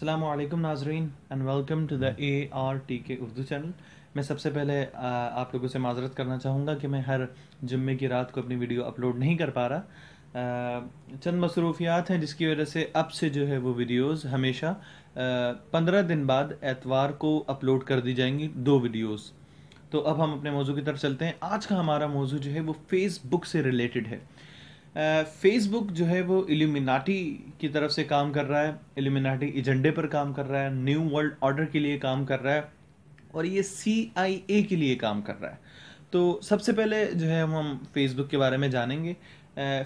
अल्लाम नाजरीन and welcome to the A R T K Urdu channel मैं सबसे पहले आप लोगों से माजरत करना चाहूँगा कि मैं हर जुम्मे की रात को अपनी वीडियो अपलोड नहीं कर पा रहा चंद मसरूफियात हैं जिसकी वजह से अब से जो है वो वीडियोज़ हमेशा पंद्रह दिन बाद एतवार को अपलोड कर दी जाएंगी दो वीडियोज़ तो अब हम अपने मौजू की तरफ चलते हैं आज का हमारा मौजू जो है वो फेसबुक से रिलेटेड है फेसबुक जो है वो एल्यूमिनाटी की तरफ से काम कर रहा है एल्यूमिनाटी एजेंडे पर काम कर रहा है न्यू वर्ल्ड ऑर्डर के लिए काम कर रहा है और ये सी आई ए के लिए काम कर रहा है तो सबसे पहले जो है हम हम फेसबुक के बारे में जानेंगे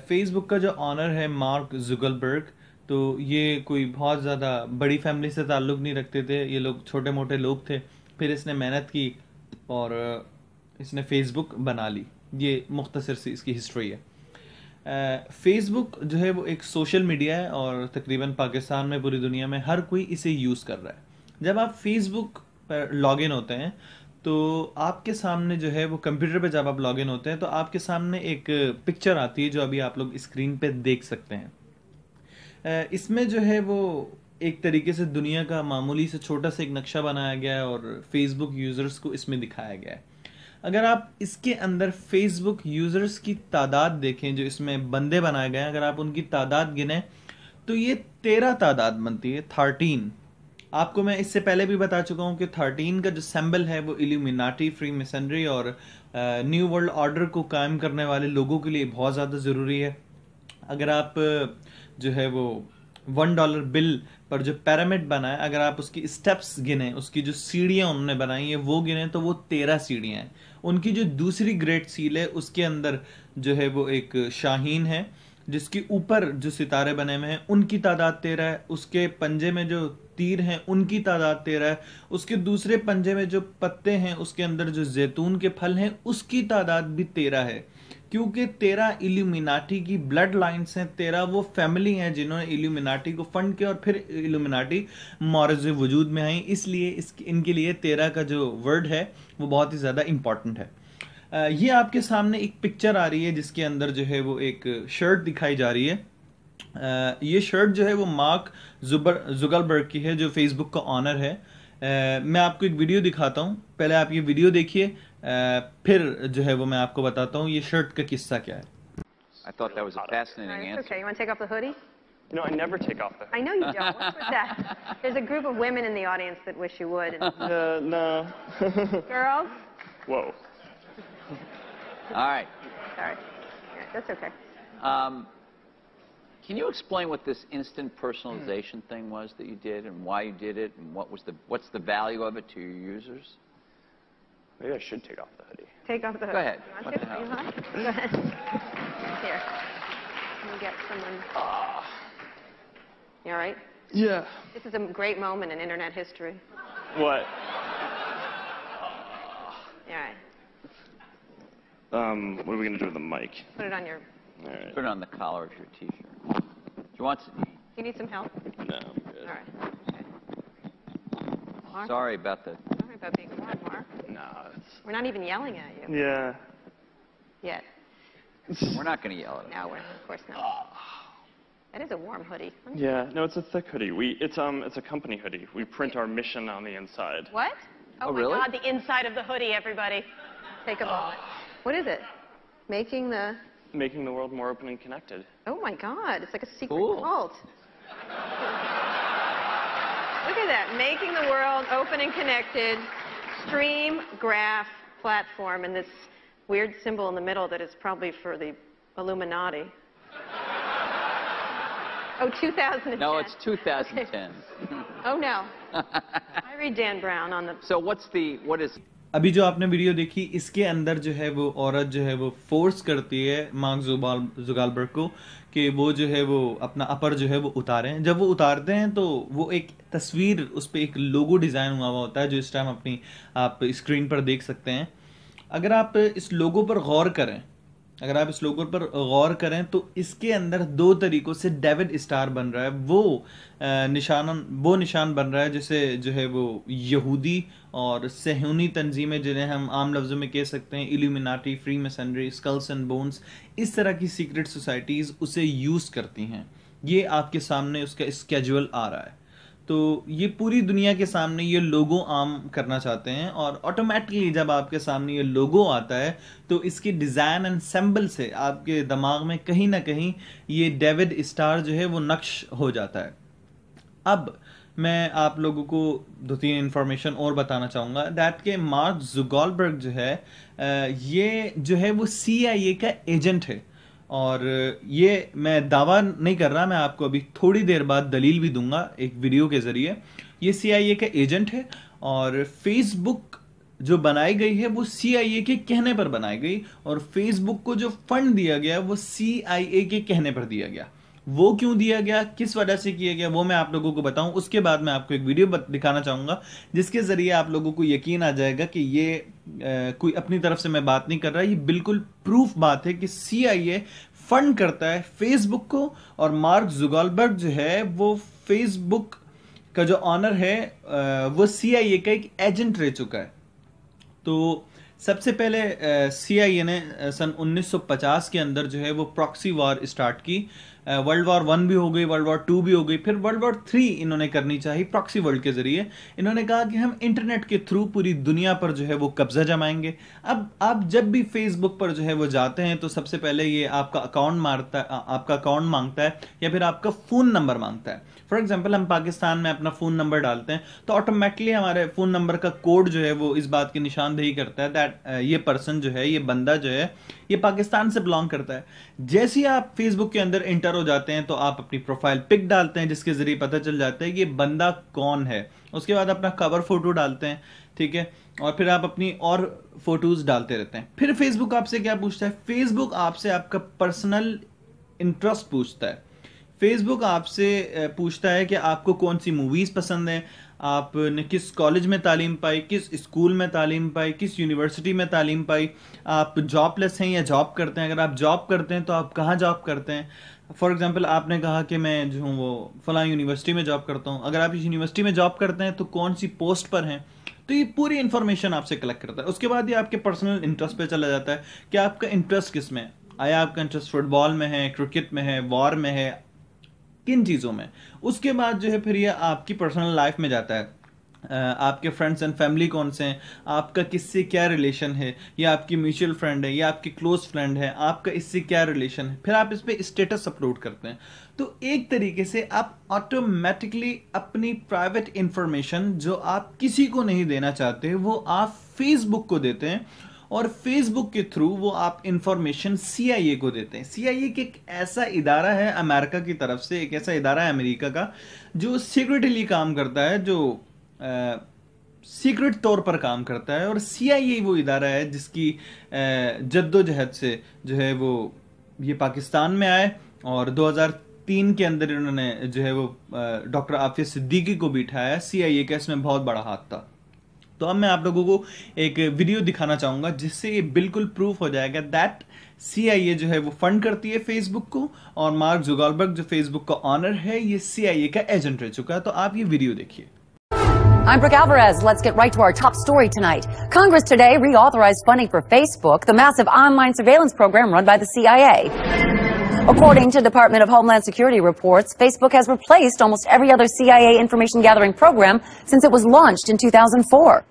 फेसबुक का जो ऑनर है मार्क जुगलबर्ग तो ये कोई बहुत ज़्यादा बड़ी फैमिली से ताल्लुक़ नहीं रखते थे ये लोग छोटे मोटे लोग थे फिर इसने मेहनत की और इसने फेसबुक बना ली ये मुख्तसर सी इसकी हिस्ट्री है फेसबुक जो है वो एक सोशल मीडिया है और तकरीबन पाकिस्तान में पूरी दुनिया में हर कोई इसे यूज़ कर रहा है जब आप फेसबुक पर लॉग इन होते हैं तो आपके सामने जो है वो कंप्यूटर पे जब आप लॉग इन होते हैं तो आपके सामने एक पिक्चर आती है जो अभी आप लोग स्क्रीन पे देख सकते हैं इसमें जो है वो एक तरीके से दुनिया का मामूली से छोटा सा एक नक्शा बनाया गया है और फेसबुक यूज़र्स को इसमें दिखाया गया है अगर आप इसके अंदर फेसबुक यूज़र्स की तादाद देखें जो इसमें बंदे बनाए गए हैं अगर आप उनकी तादाद गिनें तो ये तेरह तादाद बनती है थर्टीन आपको मैं इससे पहले भी बता चुका हूँ कि थर्टीन का जो सैम्बल है वो इल्यूमिनाटी फ्री मिशनरी और न्यू वर्ल्ड ऑर्डर को कायम करने वाले लोगों के लिए बहुत ज़्यादा ज़रूरी है अगर आप जो है वो वन डॉलर बिल पर जो पैरामिड बना है अगर आप उसकी स्टेप्स गिने उसकी जो सीढ़ियाँ उन्होंने बनाई हैं वो गिने तो वो तेरह सीढ़ियाँ हैं उनकी जो दूसरी ग्रेट सील है उसके अंदर जो है वो एक शाहीन है जिसके ऊपर जो सितारे बने हुए हैं उनकी तादाद तेरह है उसके पंजे में जो तीर हैं उनकी तादाद तेरह है उसके दूसरे पंजे में जो पत्ते हैं उसके अंदर जो जैतून के फल हैं उसकी तादाद भी तेरह है क्योंकि तेरा इल्यूमिनाटी की ब्लड लाइन्स हैं तेरा वो फैमिली हैं जिन्होंने इल्यूमिनाटी को फंड किया और फिर इल्यूमिनाटी मॉरज वजूद में आई इसलिए इस इनके लिए तेरा का जो वर्ड है वो बहुत ही ज़्यादा इम्पॉर्टेंट है ये आपके सामने एक पिक्चर आ रही है जिसके अंदर जो है वो एक शर्ट दिखाई जा रही है ये शर्ट जो है वो मार्क जुबर जुगलबर्ग की है जो फेसबुक का ऑनर है मैं आपको एक वीडियो दिखाता हूँ पहले आप ये वीडियो देखिए फिर जो है वो मैं आपको बताता हूँ ये शर्ट का किस्सा क्या है I thought that was a fascinating answer. Okay, you want to take off the hoodie? No, I never take off the. I know you don't. What's with that? There's a group of women in the audience that wish you would. No, uh, no. Girls. Whoa. All right. All right. Yeah, that's okay. Um, can you explain what this instant personalization thing was that you did and why you did it and what was the what's the value of it to your users? Maybe I should take off the hoodie. Take off the hoodie. Go ahead. What the hell? Go ahead. Here. Let me get someone. Oh. You all right? Yeah. This is a great moment in internet history. What? All right. Um, what are we gonna do with the mic? Put it on your. All right. Put it on the collar of your T-shirt. Do you want? To... You need some help? No. I'm good. All right. Okay. Sorry about the. Sorry about being warm, Mark. No. We're not even yelling at you. Yeah. Yet. We're not going to yell at you. No, we're, of course not. Ah. That is a warm hoodie. Yeah, no, it's a thick hoodie. We, it's, um, it's a company hoodie. We print our mission on the inside. What? Oh, oh my really? God, the inside of the hoodie, everybody. Take a moment. Ah. What is it? Making the... Making the world more open and connected. Oh, my God. It's like a secret cool. cult. Look at that. Making the world open and connected stream graph platform and this weird symbol in the middle that is probably for the Illuminati. oh, 2010. No, it's 2010. Okay. oh, no. I read Dan Brown on the... So what's the... What is... अभी जो आपने video देखी इसके अंदर जो है वो औरत जो है वो फोर्स करती है मार्क जुबाल जुगालबर्ग को कि वो जो है वो अपना अपर जो है वो उतारें जब वो उतारते हैं तो वो एक तस्वीर उस पर एक लोगो डिज़ाइन हुआ हुआ होता है जो इस टाइम अपनी आप स्क्रीन पर देख सकते हैं अगर आप इस लोगो पर गौर करें अगर आप इस लोगों पर गौर करें तो इसके अंदर दो तरीक़ों से डेविड स्टार बन रहा है वो निशान वो निशान बन रहा है जिसे जो है वो यहूदी और सहूनी तंजीमें जिन्हें हम आम लफ्ज़ों में कह सकते हैं illuminati freemasonry skulls and bones इस तरह की सीक्रेट सोसाइटीज़ उसे यूज़ करती हैं ये आपके सामने उसका स्केजुअल आ रहा है तो ये पूरी दुनिया के सामने ये लोगो आम करना चाहते हैं और ऑटोमेटिकली जब आपके सामने ये लोगो आता है तो इसकी डिज़ाइन एंड सेम्बल से आपके दिमाग में कहीं ना कहीं ये डेविड स्टार जो है वो नक्श हो जाता है अब मैं आप लोगों को दो तीन इन्फॉर्मेशन और बताना चाहूँगा दैट के मार्क जुगॉलबर्ग जो है ये जो है वो सी का एजेंट है और ये मैं दावा नहीं कर रहा मैं आपको अभी थोड़ी देर बाद दलील भी दूंगा एक वीडियो के ज़रिए ये सी के एजेंट है और फेसबुक जो बनाई गई है वो सी के कहने पर बनाई गई और फेसबुक को जो फंड दिया गया वो सी के कहने पर दिया गया वो क्यों दिया गया किस वजह से किया गया वो मैं आप लोगों को बताऊं उसके बाद मैं आपको एक वीडियो दिखाना चाहूंगा जिसके ज़रिए आप लोगों को यकीन आ जाएगा कि ये आ, कोई अपनी तरफ से मैं बात नहीं कर रहा ये बिल्कुल प्रूफ बात है कि सी फंड करता है फेसबुक को और मार्क जुगालबर्ग जो है वो फेसबुक का जो ऑनर है वो सी का एक एजेंट रह चुका है तो सबसे पहले सी ने सन 1950 के अंदर जो है वो प्रॉक्सी वॉर स्टार्ट की वर्ल्ड वॉर वन भी हो गई वर्ल्ड वॉर टू भी हो गई फिर वर्ल्ड वॉर थ्री इन्होंने करनी चाहिए प्रॉक्सी वर्ल्ड के जरिए इन्होंने कहा कि हम इंटरनेट के थ्रू पूरी दुनिया पर जो है वो कब्जा जमाएंगे अब आप जब भी फेसबुक पर जो है वो जाते हैं तो सबसे पहले ये आपका अकाउंट मारता आपका अकाउंट मांगता है या फिर आपका फ़ोन नंबर मांगता है फॉर एग्जाम्पल हम पाकिस्तान में अपना फ़ोन नंबर डालते हैं तो ऑटोमेटिकली हमारे फ़ोन नंबर का कोड जो है वो इस बात की निशानदेही करता है दैट ये पर्सन जो है ये बंदा जो है ये पाकिस्तान से बिलोंग करता है जैसे ही आप फेसबुक के अंदर इंटर हो जाते हैं तो आप अपनी प्रोफाइल पिक डालते हैं जिसके ज़रिए पता चल जाता है कि बंदा कौन है उसके बाद अपना कवर फ़ोटो डालते हैं ठीक है और फिर आप अपनी और फ़ोटोज़ डालते रहते हैं फिर फेसबुक आपसे क्या पूछता है फेसबुक आपसे आपका पर्सनल इंटरेस्ट पूछता है फेसबुक आपसे पूछता है कि आपको कौन सी मूवीज़ पसंद है आपने किस कॉलेज में तालीम पाई किस स्कूल में तालीम पाई किस यूनिवर्सिटी में तालीम पाई आप जॉबलेस हैं या जॉब करते हैं अगर आप जॉब करते हैं तो आप कहाँ जॉब करते हैं फॉर एग्जाम्पल आपने कहा कि मैं जो हूँ वो फला यूनिवर्सिटी में जॉब करता हूँ अगर आप इस यूनिवर्सिटी में जॉब करते हैं तो कौन सी पोस्ट पर हैं तो ये पूरी इन्फॉर्मेशन आपसे कलेक्ट करता है उसके बाद ये आपके पर्सनल इंटरेस्ट पे चला जाता है कि आपका इंटरेस्ट किस में है आया आपका इंटरेस्ट फुटबॉल में है क्रिकेट में है वॉर में है किन चीज़ों में उसके बाद जो है फिर ये आपकी पर्सनल लाइफ में जाता है आपके फ्रेंड्स एंड फैमिली कौन से हैं आपका किससे क्या रिलेशन है या आपकी म्यूचुअल फ्रेंड है या आपकी क्लोज फ्रेंड है आपका इससे क्या रिलेशन है फिर आप इस पर स्टेटस अपलोड करते हैं तो एक तरीके से आप ऑटोमेटिकली अपनी प्राइवेट इंफॉर्मेशन जो आप किसी को नहीं देना चाहते वो आप फेसबुक को देते हैं और फेसबुक के थ्रू वो आप इंफॉर्मेशन सीआईए को देते हैं सीआईए के एक ऐसा इदारा है अमेरिका की तरफ से एक ऐसा इदारा है अमेरिका का जो सीक्रेटली काम करता है जो सीक्रेट तौर पर काम करता है और सीआईए वो इदारा है जिसकी जद्दोजहद से जो है वो ये पाकिस्तान में आए और 2003 के अंदर इन्होंने जो है वो डॉक्टर आफिया सिद्दीकी को सी आई सीआईए का इसमें बहुत बड़ा हाथ था तो अब मैं आप लोगों को एक वीडियो दिखाना चाहूँगा जिससे ये बिल्कुल प्रूफ हो जाएगा दैट सीआईए जो है वो फंड करती है फेसबुक को और मार्क जुगालबर्ग जो फेसबुक का ऑनर है ये सीआईए का एजेंट रह चुका है तो आप ये वीडियो देखिए I'm Brooke Alvarez. Let's get right to our top story tonight. Congress today reauthorized funding for Facebook, the massive online surveillance program run by the CIA. According to Department of Homeland Security reports, Facebook has replaced almost every other CIA information gathering program since it was launched in 2004.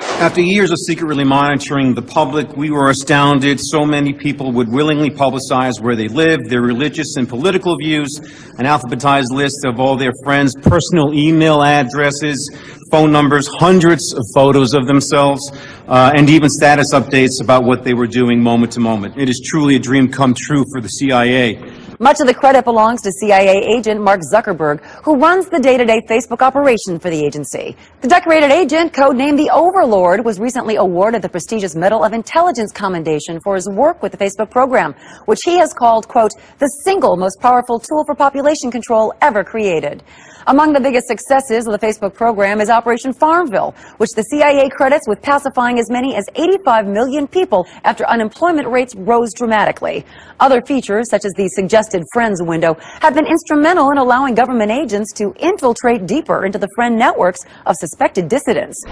After years of secretly monitoring the public, we were astounded so many people would willingly publicize where they lived, their religious and political views, an alphabetized list of all their friends, personal email addresses, phone numbers, hundreds of photos of themselves, uh, and even status updates about what they were doing moment to moment. It is truly a dream come true for the CIA. Much of the credit belongs to CIA agent Mark Zuckerberg, who runs the day-to-day Facebook operation for the agency. The decorated agent, codenamed the Overlord, was recently awarded the prestigious Medal of Intelligence Commendation for his work with the Facebook program, which he has called, quote, the single most powerful tool for population control ever created. Among the biggest successes of the Facebook program is Operation Farmville, which the CIA credits with pacifying as many as 85 million people after unemployment rates rose dramatically. Other features, such as the suggested trusted friends window have been instrumental in allowing government agents to infiltrate deeper into the friend networks of suspected dissidents.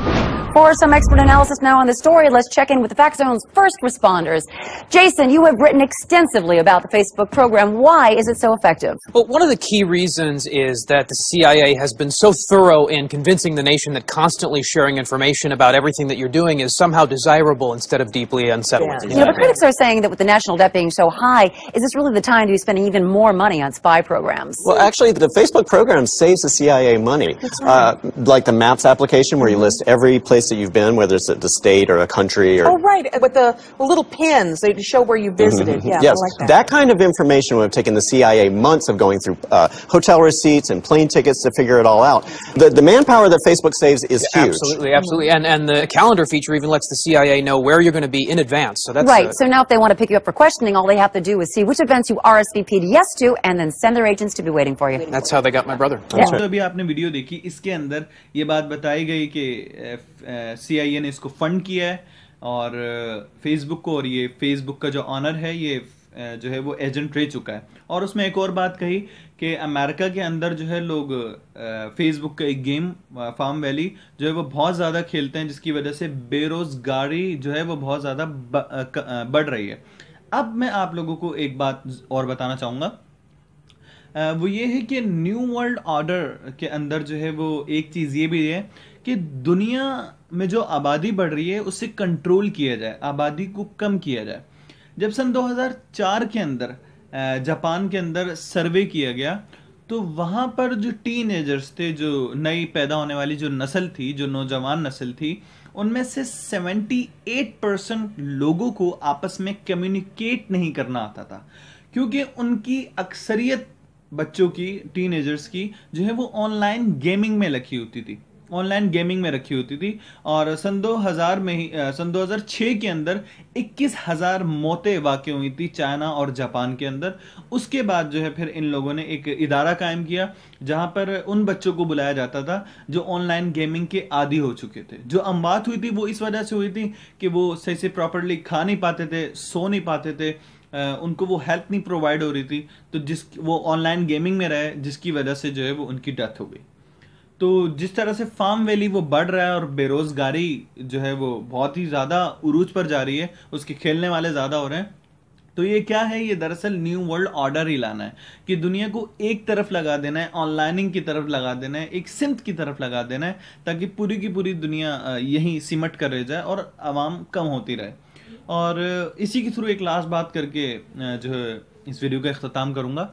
For some expert analysis now on this story, let's check in with the FactZone's first responders. Jason, you have written extensively about the Facebook program. Why is it so effective? Well, one of the key reasons is that the CIA has been so thorough in convincing the nation that constantly sharing information about everything that you're doing is somehow desirable instead of deeply unsettling. Yeah. You know, the critics are saying that with the national debt being so high, is this really the time to be spending even more money on spy programs. Well, actually, the Facebook program saves the CIA money. Uh, right. Uh, like the Maps application, where you mm-hmm. list every place that you've been, whether it's a state or a country. Or... Oh, right. Uh, with the little pins they show where you mm-hmm, visited. Mm -hmm. Yeah, yes. Like that. that. kind of information would have taken the CIA months of going through uh, hotel receipts and plane tickets to figure it all out. The, the manpower that Facebook saves is yeah, huge. Absolutely, absolutely. And, and the calendar feature even lets the CIA know where you're going to be in advance. So that's right. Uh, so now if they want to pick you up for questioning, all they have to do is see which events you RSVP read yes to and then send their agents to be waiting for you. That's how they got my brother. Yeah. So, अभी आपने video देखी इसके अंदर ये बात बताई गई कि CIA ने इसको फंड किया है और Facebook को और ये Facebook का जो ऑनर है ये जो है वो एजेंट रह चुका है और उसमें एक और बात कही कि अमेरिका के अंदर जो है लोग फेसबुक का एक गेम फार्म वैली जो है वो बहुत ज़्यादा खेलते हैं जिसकी वजह से बेरोज़गारी जो है वो बहुत ज़्यादा बढ़ रही है अब मैं आप लोगों को एक बात और बताना चाहूंगा वो ये है कि न्यू वर्ल्ड ऑर्डर के अंदर जो है वो एक चीज़ ये भी है कि दुनिया में जो आबादी बढ़ रही है उसे कंट्रोल किया जाए आबादी को कम किया जाए जब सन 2004 के अंदर जापान के अंदर सर्वे किया गया तो वहां पर जो टीन थे जो नई पैदा होने वाली जो नस्ल थी जो नौजवान नस्ल थी उनमें से 78 परसेंट लोगों को आपस में कम्युनिकेट नहीं करना आता था क्योंकि उनकी अक्सरियत बच्चों की टीनेजर्स की जो है वो ऑनलाइन गेमिंग में लगी होती थी ऑनलाइन गेमिंग में रखी होती थी और सन 2000 में ही सन 2006 के अंदर 21000 मौतें वाक़ हुई थी चाइना और जापान के अंदर उसके बाद जो है फिर इन लोगों ने एक इदारा कायम किया जहाँ पर उन बच्चों को बुलाया जाता था जो ऑनलाइन गेमिंग के आदि हो चुके थे जो अम्बात हुई थी वो इस वजह से हुई थी कि वो सही से प्रॉपरली खा नहीं पाते थे सो नहीं पाते थे उनको वो हेल्थ नहीं प्रोवाइड हो रही थी तो जिस वो ऑनलाइन गेमिंग में रहे जिसकी वजह से जो है वो उनकी डेथ हो गई तो जिस तरह से फार्म वैली वो बढ़ रहा है और बेरोजगारी जो है वो बहुत ही ज़्यादा उरूज पर जा रही है उसके खेलने वाले ज़्यादा हो रहे हैं तो ये क्या है ये दरअसल न्यू वर्ल्ड ऑर्डर ही लाना है कि दुनिया को एक तरफ लगा देना है ऑनलाइनिंग की तरफ लगा देना है एक सिमत की तरफ लगा देना है ताकि पूरी की पूरी दुनिया यहीं सिमट कर रह जाए और आवाम कम होती रहे और इसी के थ्रू एक लास्ट बात करके जो है इस वीडियो का अख्ताम करूँगा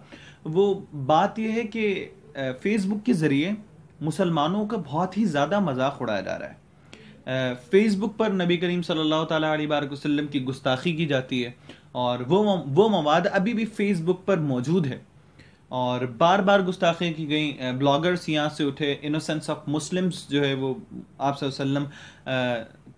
वो बात यह है कि फेसबुक के ज़रिए मुसलमानों का बहुत ही ज़्यादा मजाक उड़ाया जा रहा है फेसबुक पर नबी करीम सल्लल्लाहु अलैहि वसल्लम की गुस्ताखी की जाती है और वो वो मवाद अभी भी फेसबुक पर मौजूद है और बार बार गुस्ताखें की गई ब्लॉगर्स यहाँ से उठे इनोसेंस ऑफ मुस्लिम्स जो है वो आप वसल्लम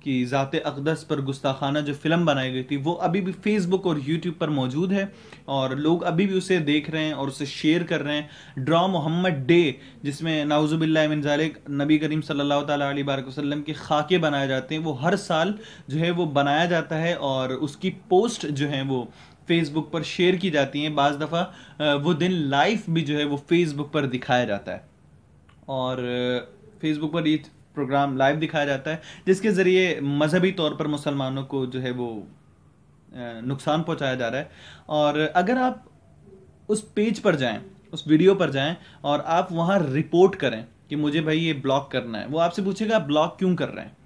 की ज़ात अकदस पर गुस्ताखाना जो फ़िल्म बनाई गई थी वो अभी भी फेसबुक और यूट्यूब पर मौजूद है और लोग अभी भी उसे देख रहे हैं और उसे शेयर कर रहे हैं ड्रा मोहम्मद डे जिसमें नाउज़बिल्लाजालिक नबी करीम सल्ला तबारक वसलम के खाके बनाए जाते हैं वो हर साल जो है वो बनाया जाता है और उसकी पोस्ट जो है वो फेसबुक पर शेयर की जाती हैं बज दफ़ा वो दिन लाइव भी जो है वो फेसबुक पर दिखाया जाता है और फेसबुक पर ये प्रोग्राम लाइव दिखाया जाता है जिसके ज़रिए मजहबी तौर पर मुसलमानों को जो है वो नुकसान पहुंचाया जा रहा है और अगर आप उस पेज पर जाएं उस वीडियो पर जाएं और आप वहाँ रिपोर्ट करें कि मुझे भाई ये ब्लॉक करना है वो आपसे पूछेगा आप ब्लॉक क्यों कर रहे हैं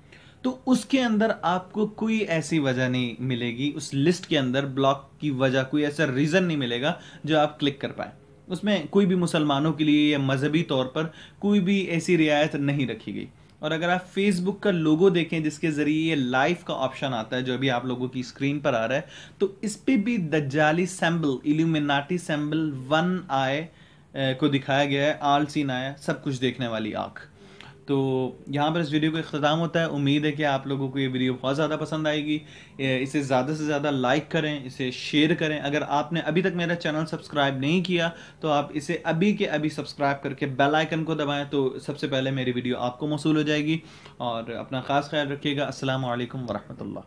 तो उसके अंदर आपको कोई ऐसी वजह नहीं मिलेगी उस लिस्ट के अंदर ब्लॉक की वजह कोई ऐसा रीज़न नहीं मिलेगा जो आप क्लिक कर पाए उसमें कोई भी मुसलमानों के लिए या मजहबी तौर पर कोई भी ऐसी रियायत नहीं रखी गई और अगर आप फेसबुक का लोगो देखें जिसके ज़रिए ये लाइव का ऑप्शन आता है जो अभी आप लोगों की स्क्रीन पर आ रहा है तो इस पर भी दज्जाली symbol illuminati symbol one eye को दिखाया गया है आल सीन आया सब कुछ देखने वाली आंख तो यहाँ पर इस वीडियो का अख्ताम होता है उम्मीद है कि आप लोगों को ये वीडियो बहुत ज़्यादा पसंद आएगी इसे ज़्यादा से ज़्यादा लाइक करें इसे शेयर करें अगर आपने अभी तक मेरा चैनल सब्सक्राइब नहीं किया तो आप इसे अभी के अभी सब्सक्राइब करके बेल आइकन को दबाएं तो सबसे पहले मेरी वीडियो आपको मौसू हो जाएगी और अपना ख़ास ख्याल रखिएगा असल वरहमल